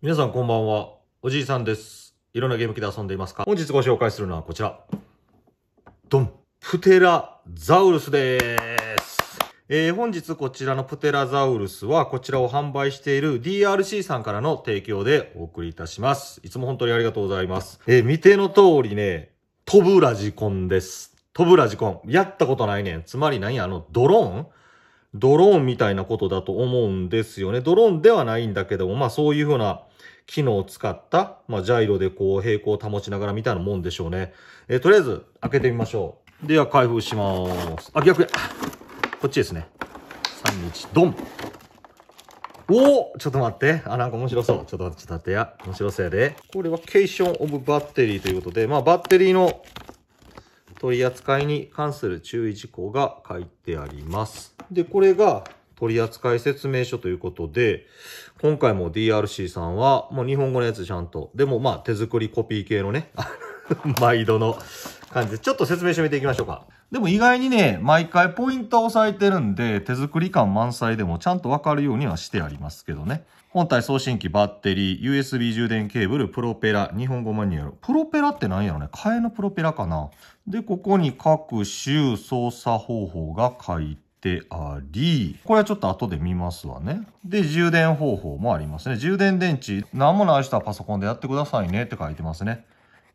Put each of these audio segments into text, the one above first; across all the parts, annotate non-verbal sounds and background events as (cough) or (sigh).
皆さんこんばんは。おじいさんです。いろんなゲーム機で遊んでいますか本日ご紹介するのはこちら。ドンプテラザウルスです。えー、本日こちらのプテラザウルスはこちらを販売している DRC さんからの提供でお送りいたします。いつも本当にありがとうございます。えー、見ての通りね、飛ぶラジコンです。飛ぶラジコン。やったことないねん。つまり何や、あの、ドローンドローンみたいなことだと思うんですよね。ドローンではないんだけども、まあそういうふうな機能を使った、まあ、ジャイロでこう平行を保ちながらみたいなもんでしょうね。えー、とりあえず開けてみましょう。では開封します。あ、逆や。こっちですね。3、1、ドン。おおちょっと待って。あ、なんか面白そう。ちょっと待って、ちょっと待ってや。面白そうやで。これはケーションオブバッテリーということで、まあバッテリーの取り扱いに関する注意事項が書いてあります。で、これが、取扱説明書ということで、今回も DRC さんは、もう日本語のやつちゃんと、でもまあ手作りコピー系のね、(laughs) 毎度の感じで、ちょっと説明書見ていきましょうか。でも意外にね、毎回ポイントを押さえてるんで、手作り感満載でもちゃんとわかるようにはしてありますけどね。本体送信機、バッテリー、USB 充電ケーブル、プロペラ、日本語マニュアル。プロペラって何やろね替えのプロペラかなで、ここに各種操作方法が書いてあり、これはちょっと後で見ますわね。で、充電方法もありますね。充電電池、何もない人はパソコンでやってくださいねって書いてますね。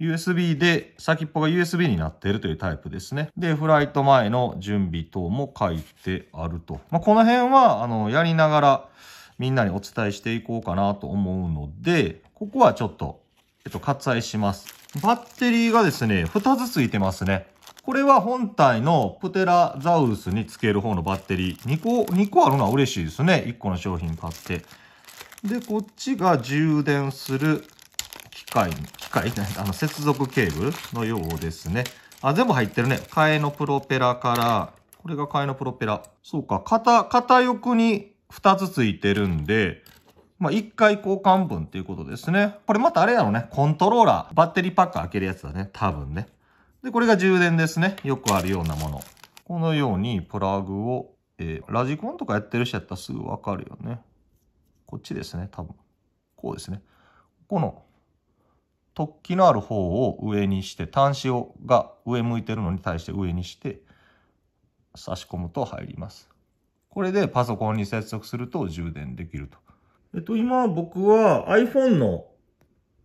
USB で、先っぽが USB になっているというタイプですね。で、フライト前の準備等も書いてあると。まあ、この辺は、あの、やりながらみんなにお伝えしていこうかなと思うので、ここはちょっと、えっと、割愛します。バッテリーがですね、2つついてますね。これは本体のプテラザウルスにつける方のバッテリー。2個、2個あるのは嬉しいですね。1個の商品買って。で、こっちが充電する機械、機械 (laughs) あの、接続ケーブルのようですね。あ、全部入ってるね。替えのプロペラから、これが替えのプロペラ。そうか、片、片翼に2つついてるんで、まあ、1回交換分っていうことですね。これまたあれやろね。コントローラー。バッテリーパック開けるやつだね。多分ね。で、これが充電ですね。よくあるようなもの。このようにプラグを、えー、ラジコンとかやってる人やったらすぐわかるよね。こっちですね、多分。こうですね。この突起のある方を上にして、端子をが上向いてるのに対して上にして、差し込むと入ります。これでパソコンに接続すると充電できると。えっと、今僕は iPhone の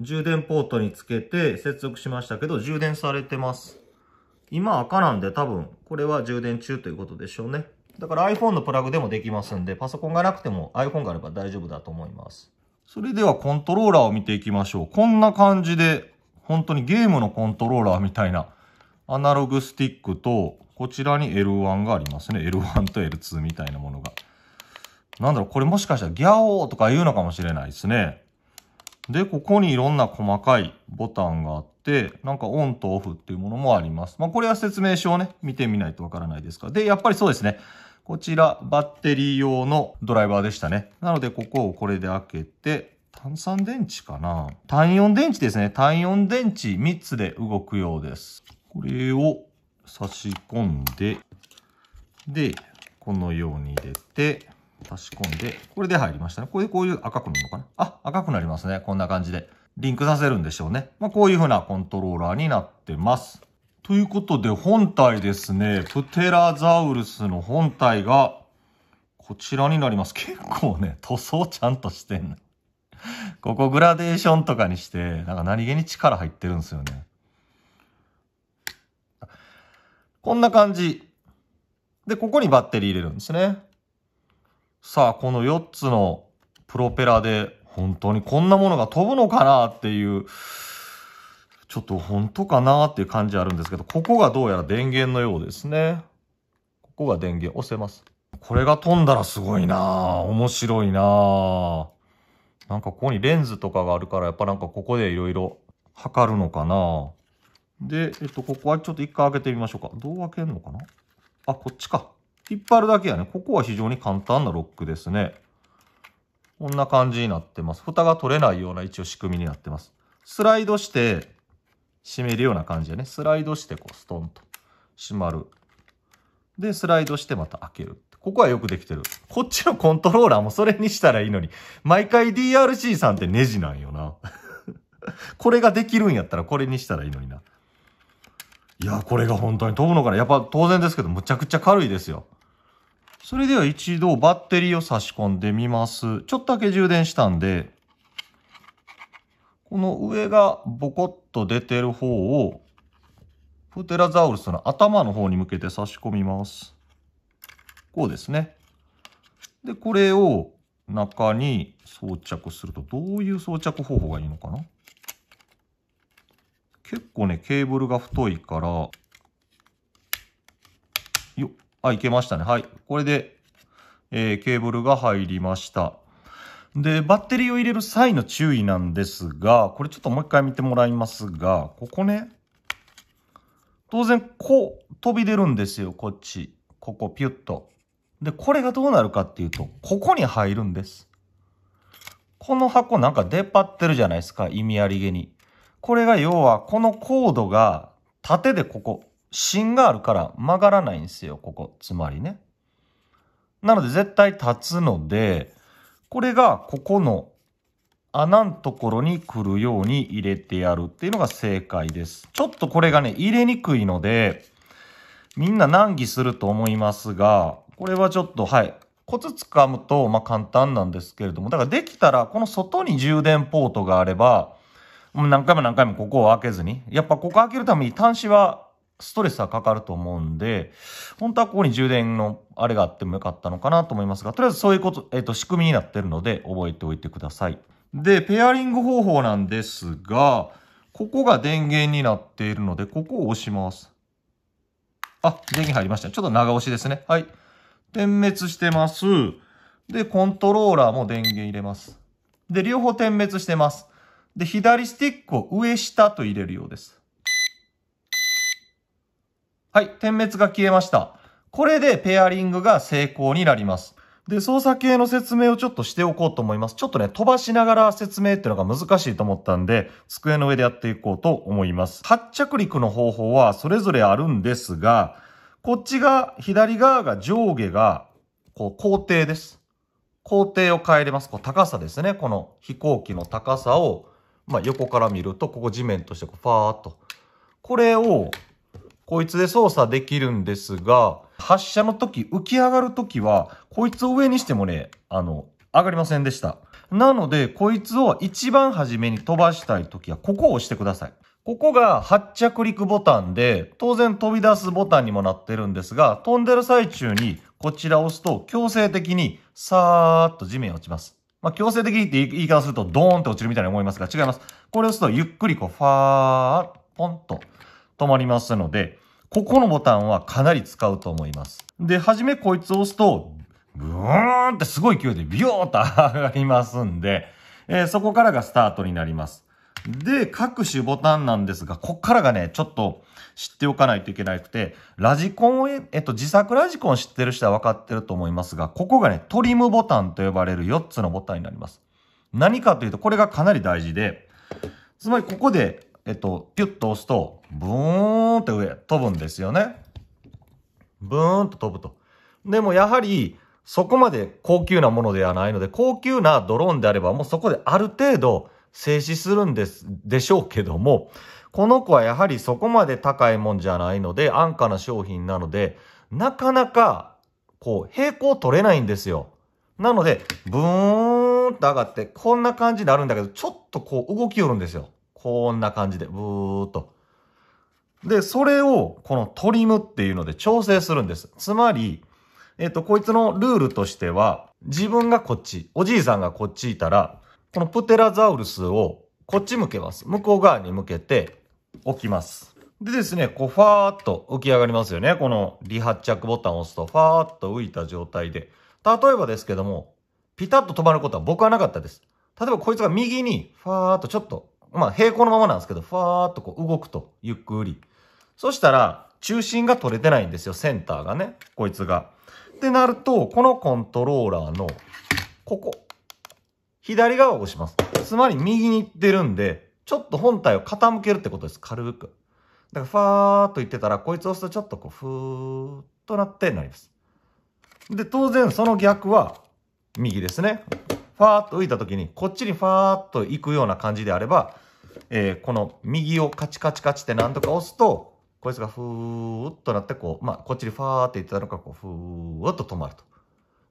充電ポートにつけて接続しましたけど、充電されてます。今赤なんで多分、これは充電中ということでしょうね。だから iPhone のプラグでもできますんで、パソコンがなくても iPhone があれば大丈夫だと思います。それではコントローラーを見ていきましょう。こんな感じで、本当にゲームのコントローラーみたいな、アナログスティックと、こちらに L1 がありますね。L1 と L2 みたいなものが。なんだろう、これもしかしたらギャオーとか言うのかもしれないですね。で、ここにいろんな細かいボタンがあって、なんかオンとオフっていうものもあります。まあ、これは説明書をね、見てみないとわからないですが。で、やっぱりそうですね。こちら、バッテリー用のドライバーでしたね。なので、ここをこれで開けて、単3電池かな単4電池ですね。単4電池3つで動くようです。これを差し込んで、で、このように入れて、差し込んで、これで入りましたね。これでこういう赤くなるのかなあ、赤くなりますね。こんな感じで。リンクさせるんでしょうね。まあ、こういう風なコントローラーになってます。ということで、本体ですね。プテラザウルスの本体が、こちらになります。結構ね、塗装ちゃんとしてんの。ここグラデーションとかにして、なんか何気に力入ってるんですよね。こんな感じ。で、ここにバッテリー入れるんですね。さあ、この4つのプロペラで本当にこんなものが飛ぶのかなっていう、ちょっと本当かなっていう感じあるんですけど、ここがどうやら電源のようですね。ここが電源押せます。これが飛んだらすごいな面白いななんかここにレンズとかがあるから、やっぱなんかここでいろいろ測るのかなで、えっと、ここはちょっと一回開けてみましょうか。どう開けるのかなあ、こっちか。引っ張るだけやね。ここは非常に簡単なロックですね。こんな感じになってます。蓋が取れないような一応仕組みになってます。スライドして、閉めるような感じでね、スライドしてこう、ストンと閉まる。で、スライドしてまた開ける。ここはよくできてる。こっちのコントローラーもそれにしたらいいのに、毎回 DRC さんってネジなんよな。(laughs) これができるんやったらこれにしたらいいのにな。いや、これが本当に飛ぶのかな。やっぱ当然ですけど、むちゃくちゃ軽いですよ。それでは一度バッテリーを差し込んでみます。ちょっとだけ充電したんで、この上がボコッと出てる方を、プテラザウルスの頭の方に向けて差し込みます。こうですね。で、これを中に装着すると、どういう装着方法がいいのかな結構ね、ケーブルが太いから、あ、いけましたね。はい。これで、えー、ケーブルが入りました。で、バッテリーを入れる際の注意なんですが、これちょっともう一回見てもらいますが、ここね、当然、こう飛び出るんですよ、こっち。ここ、ピュッと。で、これがどうなるかっていうと、ここに入るんです。この箱なんか出っ張ってるじゃないですか、意味ありげに。これが要は、このコードが縦でここ、芯があるから曲がらないんですよ、ここ。つまりね。なので絶対立つので、これがここの穴のところに来るように入れてやるっていうのが正解です。ちょっとこれがね、入れにくいので、みんな難儀すると思いますが、これはちょっと、はい。コツつかむと、まあ、簡単なんですけれども、だからできたら、この外に充電ポートがあれば、もう何回も何回もここを開けずに、やっぱここ開けるために端子はストレスはかかると思うんで、本当はここに充電のあれがあってもよかったのかなと思いますが、とりあえずそういうこと、えっ、ー、と、仕組みになってるので覚えておいてください。で、ペアリング方法なんですが、ここが電源になっているので、ここを押します。あ、電源入りました。ちょっと長押しですね。はい。点滅してます。で、コントローラーも電源入れます。で、両方点滅してます。で、左スティックを上下と入れるようです。はい、点滅が消えました。これでペアリングが成功になります。で、操作系の説明をちょっとしておこうと思います。ちょっとね、飛ばしながら説明っていうのが難しいと思ったんで、机の上でやっていこうと思います。発着陸の方法はそれぞれあるんですが、こっちが、左側が上下が、こう、工程です。工程を変えれます。こう、高さですね。この飛行機の高さを、まあ、横から見ると、ここ地面としてこう、ファーっと。これをこいつで操作できるんですが、発射の時、浮き上がる時は、こいつを上にしてもね、あの、上がりませんでした。なので、こいつを一番初めに飛ばしたい時は、ここを押してください。ここが発着陸ボタンで、当然飛び出すボタンにもなってるんですが、飛んでる最中にこちらを押すと強制的にさーっと地面落ちます。まあ、強制的にって言い方するとドーンって落ちるみたいに思いますが、違います。これを押すとゆっくりこう、ファー、ポンと止まりますので、ここのボタンはかなり使うと思います。で、はじめこいつを押すと、ブーンってすごい勢いでビヨーっと上がりますんで、えー、そこからがスタートになります。で、各種ボタンなんですが、こっからがね、ちょっと知っておかないといけなくて、ラジコンを、えっと、自作ラジコン知ってる人は分かってると思いますが、ここがね、トリムボタンと呼ばれる4つのボタンになります。何かというと、これがかなり大事で、つまりここでえっと、ピュッと押すと、ブーンって上飛ぶんですよね。ブーンと飛ぶと。でもやはり、そこまで高級なものではないので、高級なドローンであれば、もうそこである程度静止するんです、でしょうけども、この子はやはりそこまで高いもんじゃないので、安価な商品なので、なかなか、こう、平行取れないんですよ。なので、ブーンと上がって、こんな感じになるんだけど、ちょっとこう動きよるんですよ。こんな感じで、ブーっと。で、それを、このトリムっていうので調整するんです。つまり、えっ、ー、と、こいつのルールとしては、自分がこっち、おじいさんがこっちいたら、このプテラザウルスをこっち向けます。向こう側に向けて置きます。でですね、こう、ファーっと浮き上がりますよね。この離発着ボタンを押すと、ファーっと浮いた状態で。例えばですけども、ピタッと止まることは僕はなかったです。例えばこいつが右に、ファーっとちょっとまあ平行のままなんですけど、ふわーっとこう動くと、ゆっくり。そしたら、中心が取れてないんですよ、センターがね、こいつが。ってなると、このコントローラーの、ここ、左側を押します。つまり右に行ってるんで、ちょっと本体を傾けるってことです、軽く。だから、ファーっと言ってたら、こいつを押すとちょっとこう、ふーっとなってなります。で、当然その逆は、右ですね。ファーッと浮いた時に、こっちにファーッと行くような感じであれば、えー、この右をカチカチカチって何とか押すと、こいつがふーっとなって、こう、まあ、こっちにファーって言ってたのか、こう、ふーっと止まると。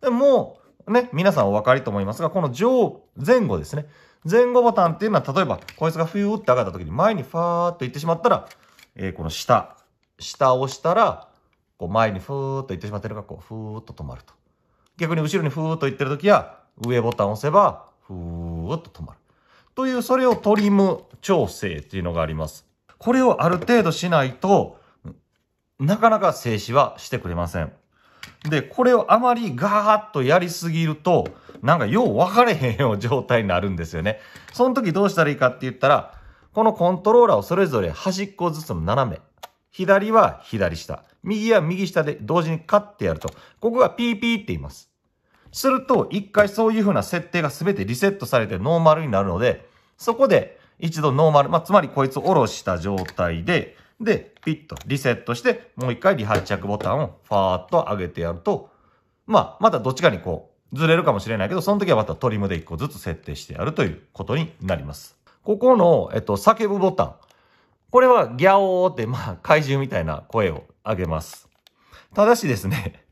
でもね、皆さんお分かりと思いますが、この上、前後ですね。前後ボタンっていうのは、例えば、こいつがふーって上がった時に前にファーっと行ってしまったら、えー、この下、下を押したら、こう前にふーっと行ってしまってるのか、こう、ふーっと止まると。逆に後ろにふーっと行ってる時は、上ボタンを押せば、ふーっと止まる。という、それをトリム調整っていうのがあります。これをある程度しないと、なかなか静止はしてくれません。で、これをあまりガーッとやりすぎると、なんかよう分かれへんよう状態になるんですよね。その時どうしたらいいかって言ったら、このコントローラーをそれぞれ端っこずつ斜め。左は左下。右は右下で同時にカッてやると、ここがピーピーって言います。すると、一回そういう風な設定が全てリセットされてノーマルになるので、そこで一度ノーマル、まあ、つまりこいつを下ろした状態で、で、ピッとリセットして、もう一回離発着ボタンをファーッと上げてやると、まあ、またどっちかにこう、ずれるかもしれないけど、その時はまたトリムで一個ずつ設定してやるということになります。ここの、えっと、叫ぶボタン。これはギャオーって、まあ、怪獣みたいな声を上げます。ただしですね、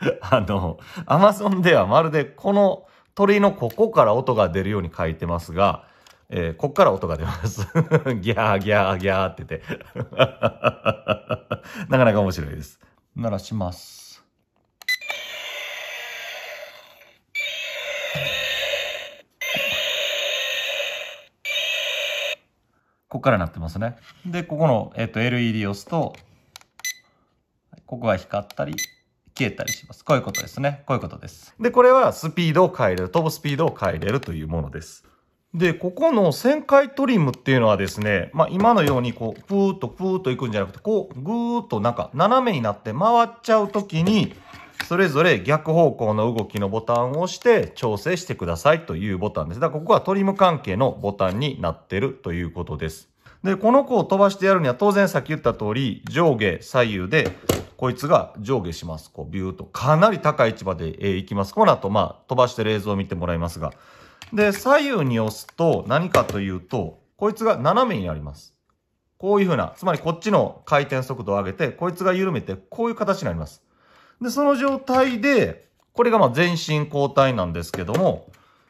(laughs) あの、アマゾンではまるでこの鳥のここから音が出るように書いてますが、えー、こっから音が出ます。(laughs) ギャーギャーギャーってて (laughs) なかなか面白いです。鳴らします。こっからなってますね。で、ここの、えっ、ー、と、LED を押すと、ここが光ったり、消えたりします。こういうことですね。こういうことです。で、これはスピードを変えれる、飛ぶスピードを変えれるというものです。で、ここの旋回トリムっていうのはですね、まあ今のようにこう、プーっとプーっといくんじゃなくて、こう、ぐーっとなんか斜めになって回っちゃうときに、それぞれ逆方向の動きのボタンを押して調整してくださいというボタンです。だからここはトリム関係のボタンになってるということです。で、この子を飛ばしてやるには当然さっき言った通り上下左右でこいつが上下します。こう、ビューとかなり高い位置まで、えー、行きます。この後、まあ、飛ばして映像を見てもらいますが。で、左右に押すと何かというと、こいつが斜めになります。こういうふうな、つまりこっちの回転速度を上げて、こいつが緩めて、こういう形になります。で、その状態で、これがまあ前進交代なんですけども、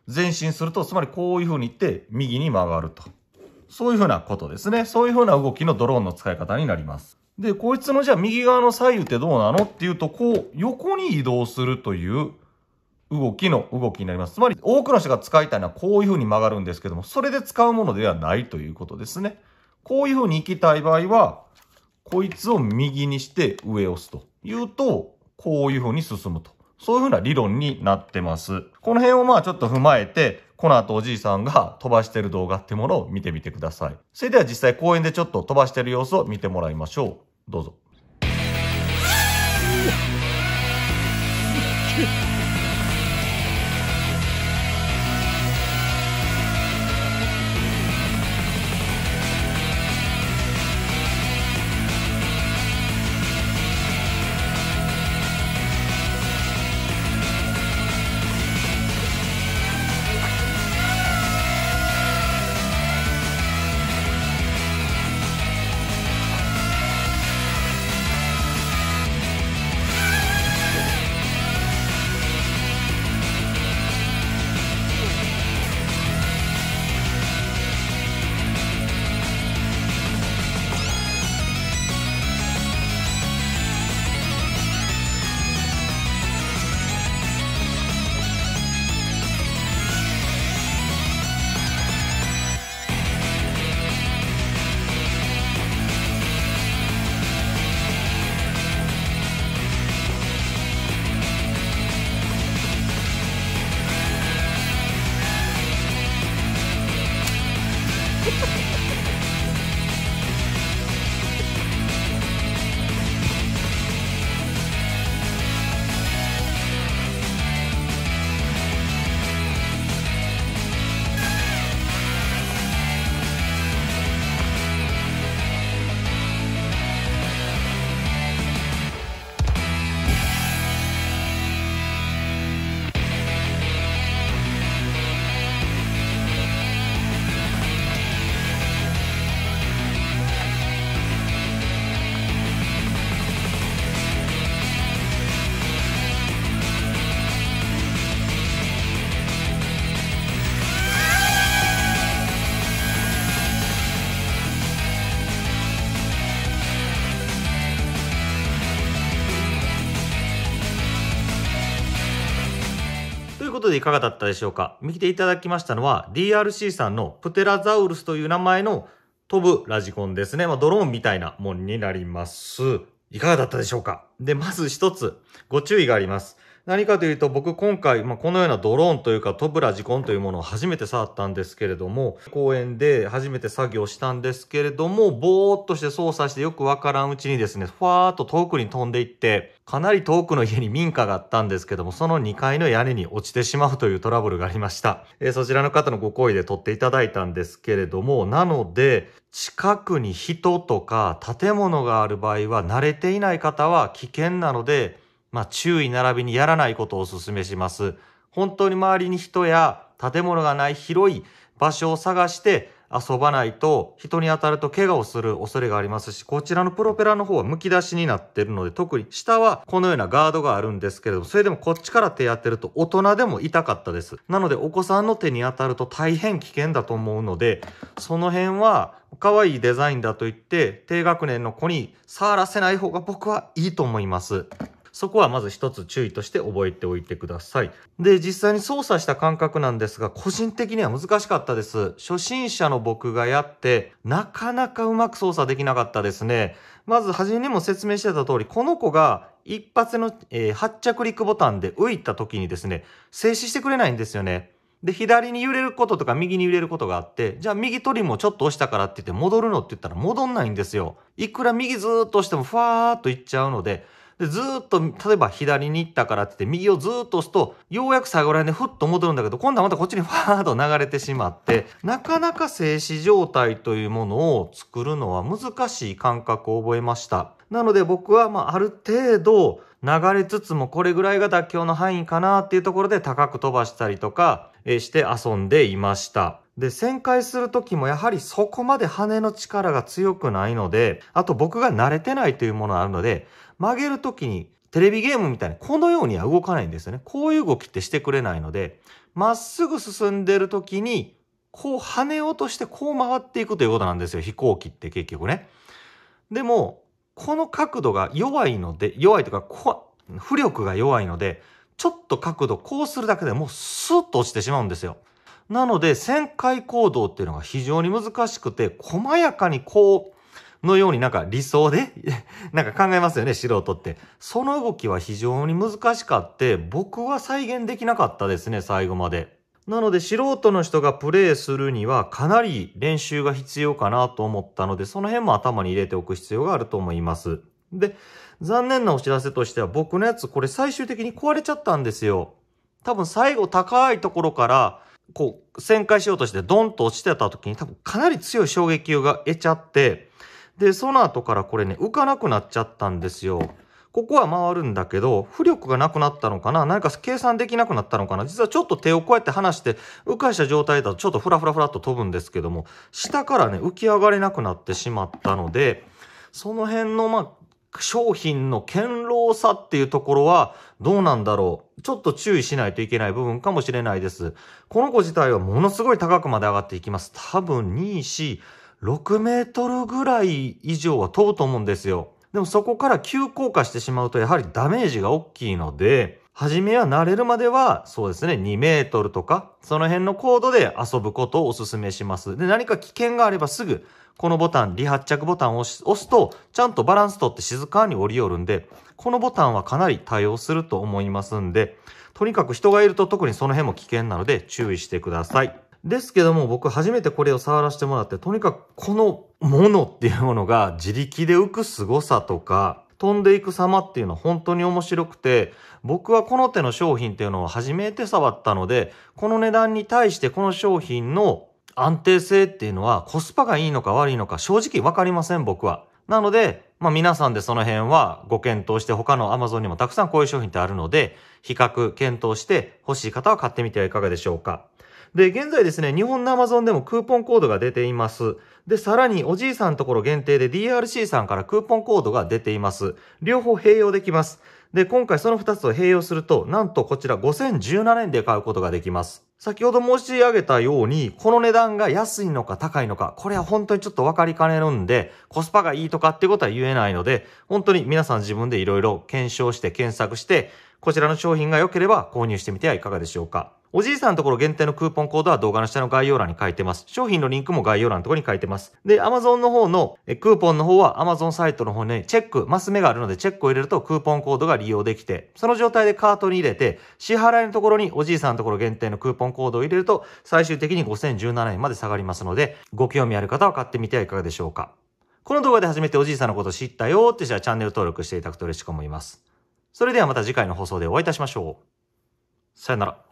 前進すると、つまりこういうふうに行って、右に曲がると。そういうふうなことですね。そういうふうな動きのドローンの使い方になります。で、こいつのじゃあ右側の左右ってどうなのっていうと、こう横に移動するという動きの動きになります。つまり多くの人が使いたいのはこういうふうに曲がるんですけども、それで使うものではないということですね。こういうふうに行きたい場合は、こいつを右にして上を押すというと、こういうふうに進むと。そういうふうな理論になってます。この辺をまあちょっと踏まえて、この後おじいさんが飛ばしてる動画ってものを見てみてください。それでは実際公園でちょっと飛ばしてる様子を見てもらいましょう。どうぞ。ということでいかがだったでしょうか見ていただきましたのは DRC さんのプテラザウルスという名前の飛ぶラジコンですね。まあ、ドローンみたいなもんになります。いかがだったでしょうかで、まず一つご注意があります。何かというと僕今回、まあ、このようなドローンというかトブラジコンというものを初めて触ったんですけれども公園で初めて作業したんですけれどもぼーっとして操作してよくわからんうちにですねふわーっと遠くに飛んでいってかなり遠くの家に民家があったんですけどもその2階の屋根に落ちてしまうというトラブルがありました、えー、そちらの方のご好意で撮っていただいたんですけれどもなので近くに人とか建物がある場合は慣れていない方は危険なのでまあ、注意並びにやらないことをお勧めします。本当に周りに人や建物がない広い場所を探して遊ばないと人に当たると怪我をする恐れがありますし、こちらのプロペラの方は剥き出しになってるので、特に下はこのようなガードがあるんですけれども、それでもこっちから手当てると大人でも痛かったです。なのでお子さんの手に当たると大変危険だと思うので、その辺は可愛いデザインだと言って、低学年の子に触らせない方が僕はいいと思います。そこはまず一つ注意として覚えておいてください。で、実際に操作した感覚なんですが、個人的には難しかったです。初心者の僕がやって、なかなかうまく操作できなかったですね。まず、初めにも説明してた通り、この子が一発の、えー、発着陸ボタンで浮いた時にですね、静止してくれないんですよね。で、左に揺れることとか右に揺れることがあって、じゃあ右取りもちょっと押したからって言って戻るのって言ったら戻んないんですよ。いくら右ずーっと押してもふわーっといっちゃうので、でずっと例えば左に行ったからってって右をずっと押すとようやく最後ら辺でふっと戻るんだけど今度はまたこっちにファーッと流れてしまってなかなか静止状態というものを作るのは難しい感覚を覚えました。なので僕はまあある程度流れつつもこれぐらいが妥協の範囲かなっていうところで高く飛ばしたりとかして遊んでいました。で、旋回する時もやはりそこまで羽の力が強くないので、あと僕が慣れてないというものがあるので、曲げる時にテレビゲームみたいにこのようには動かないんですよね。こういう動きってしてくれないので、まっすぐ進んでる時に、こう跳ね落としてこう回っていくということなんですよ。飛行機って結局ね。でも、この角度が弱いので、弱いというか、こ浮力が弱いので、ちょっと角度こうするだけでもうスッと落ちてしまうんですよ。なので、旋回行動っていうのが非常に難しくて、細やかにこう、のようになんか理想で (laughs) なんか考えますよね、素人って。その動きは非常に難しかって、僕は再現できなかったですね、最後まで。なので素人の人がプレイするにはかなり練習が必要かなと思ったので、その辺も頭に入れておく必要があると思います。で、残念なお知らせとしては僕のやつこれ最終的に壊れちゃったんですよ。多分最後高いところから、こう、旋回しようとしてドンと落ちてた時に多分かなり強い衝撃をが得ちゃって、で、その後からこれね、浮かなくなっちゃったんですよ。ここは回るんだけど、浮力がなくなったのかな何か計算できなくなったのかな実はちょっと手をこうやって離して浮かした状態だとちょっとフラフラフラっと飛ぶんですけども、下からね、浮き上がれなくなってしまったので、その辺の、まあ、商品の堅牢さっていうところはどうなんだろうちょっと注意しないといけない部分かもしれないです。この子自体はものすごい高くまで上がっていきます。多分2、4、6メートルぐらい以上は飛ぶと思うんですよ。でもそこから急降下してしまうとやはりダメージが大きいので、初めは慣れるまでは、そうですね、2メートルとか、その辺の高度で遊ぶことをお勧めします。で、何か危険があればすぐ、このボタン、離発着ボタンを押すと、ちゃんとバランス取って静かに降りよるんで、このボタンはかなり対応すると思いますんで、とにかく人がいると特にその辺も危険なので注意してください。ですけども、僕初めてこれを触らせてもらって、とにかくこのものっていうものが自力で浮く凄さとか、飛んでいく様っていうのは本当に面白くて、僕はこの手の商品っていうのを初めて触ったので、この値段に対してこの商品の安定性っていうのはコスパがいいのか悪いのか正直わかりません、僕は。なので、まあ皆さんでその辺はご検討して他の Amazon にもたくさんこういう商品ってあるので、比較、検討して欲しい方は買ってみてはいかがでしょうか。で、現在ですね、日本のアマゾンでもクーポンコードが出ています。で、さらにおじいさんところ限定で DRC さんからクーポンコードが出ています。両方併用できます。で、今回その2つを併用すると、なんとこちら5017円で買うことができます。先ほど申し上げたように、この値段が安いのか高いのか、これは本当にちょっと分かりかねるんで、コスパがいいとかってことは言えないので、本当に皆さん自分で色々検証して検索して、こちらの商品が良ければ購入してみてはいかがでしょうか。おじいさんのところ限定のクーポンコードは動画の下の概要欄に書いてます。商品のリンクも概要欄のところに書いてます。で、Amazon の方のクーポンの方は Amazon サイトの方にチェック、マス目があるのでチェックを入れるとクーポンコードが利用できて、その状態でカートに入れて、支払いのところにおじいさんのところ限定のクーポンコードを入れると、最終的に5017円まで下がりますので、ご興味ある方は買ってみてはいかがでしょうか。この動画で初めておじいさんのこと知ったよって人はチャンネル登録していただくと嬉しく思います。それではまた次回の放送でお会いいたしましょう。さよなら。